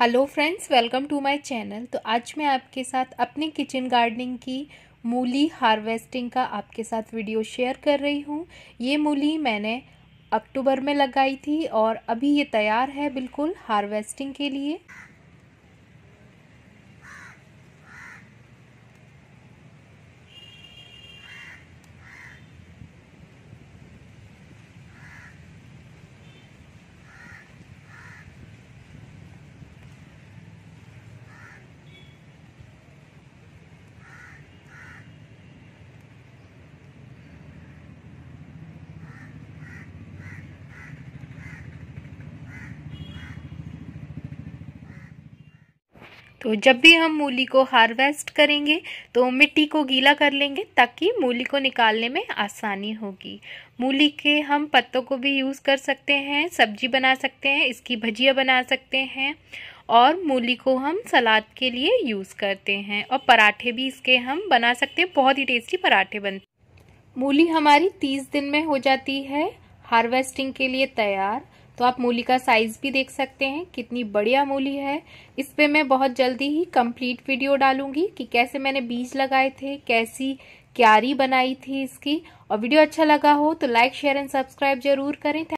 hello friends welcome to my channel तो आज मैं आपके साथ अपने किचन गार्डनिंग की मूली हार्वेस्टिंग का आपके साथ वीडियो शेयर कर रही हूँ ये मूली मैंने अक्टूबर में लगाई थी और अभी ये तैयार है बिल्कुल हार्वेस्टिंग के लिए तो जब भी हम मूली को हार्वेस्ट करेंगे तो मिट्टी को गीला कर लेंगे ताकि मूली को निकालने में आसानी होगी मूली के हम पत्तों को भी यूज़ कर सकते हैं सब्जी बना सकते हैं इसकी भजिया बना सकते हैं और मूली को हम सलाद के लिए यूज़ करते हैं और पराठे भी इसके हम बना सकते हैं बहुत ही टेस्टी पराठे बनते मूली हमारी तीस दिन में हो जाती है हार्वेस्टिंग के लिए तैयार तो आप मूली का साइज़ भी देख सकते हैं कितनी बढ़िया मूली है इस पर मैं बहुत जल्दी ही कंप्लीट वीडियो डालूंगी कि कैसे मैंने बीज लगाए थे कैसी क्यारी बनाई थी इसकी और वीडियो अच्छा लगा हो तो लाइक शेयर एंड सब्सक्राइब जरूर करें